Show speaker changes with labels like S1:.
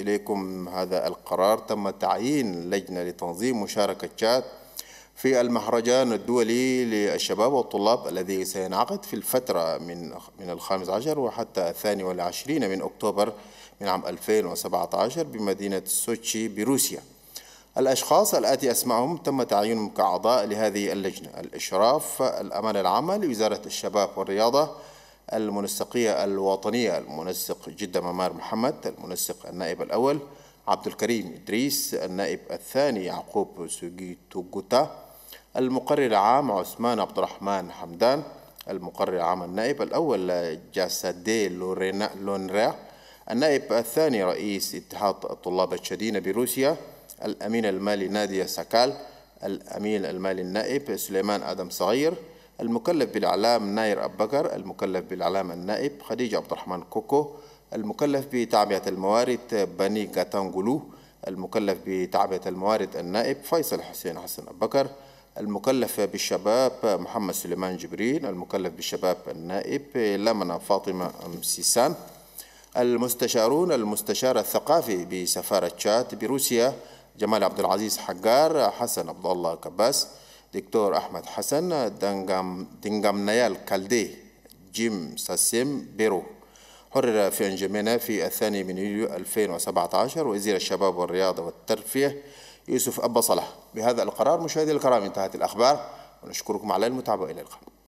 S1: إليكم هذا القرار تم تعيين لجنة لتنظيم مشاركة تشاد في المهرجان الدولي للشباب والطلاب الذي سينعقد في الفترة من من الخامس عشر وحتى الثاني والعشرين من أكتوبر من عام 2017 بمدينة سوتشي بروسيا الأشخاص الآتي أسمائهم تم تعيينهم كأعضاء لهذه اللجنة الإشراف الأمانة العامة لوزارة الشباب والرياضة المنسقية الوطنية المنسق جدة ممار محمد المنسق النائب الأول عبد الكريم إدريس النائب الثاني يعقوب سوجي توغوتا المقرر العام عثمان عبد الرحمن حمدان المقرر العام النائب الأول جاسادي لورينا لونرا النائب الثاني رئيس اتحاد الطلاب الشادين بروسيا الأمين المالي نادية ساكال الأمين المالي النائب سليمان آدم صغير المكلف بالإعلام ناير أبو بكر المكلف بالإعلام النائب خديج عبد الرحمن كوكو المكلف بتعبئة الموارد بني كاتانجولو المكلف بتعبئة الموارد النائب فيصل حسين حسن أبو بكر المكلف بالشباب محمد سليمان جبرين المكلف بالشباب النائب لمنا فاطمة سيسان المستشارون المستشار الثقافي بسفارة تشاد بروسيا جمال عبد العزيز حجار حسن عبد الله كباس دكتور أحمد حسن دنغام دنغام نيال كالدي جيم ساسيم بيرو حرر في أنجمينا في الثاني من يوليو 2017 وزير الشباب والرياضة والترفيه يوسف أبا صلاح بهذا القرار مشاهدي الكرام انتهت الأخبار ونشكركم على المتابعة إلى اللقاء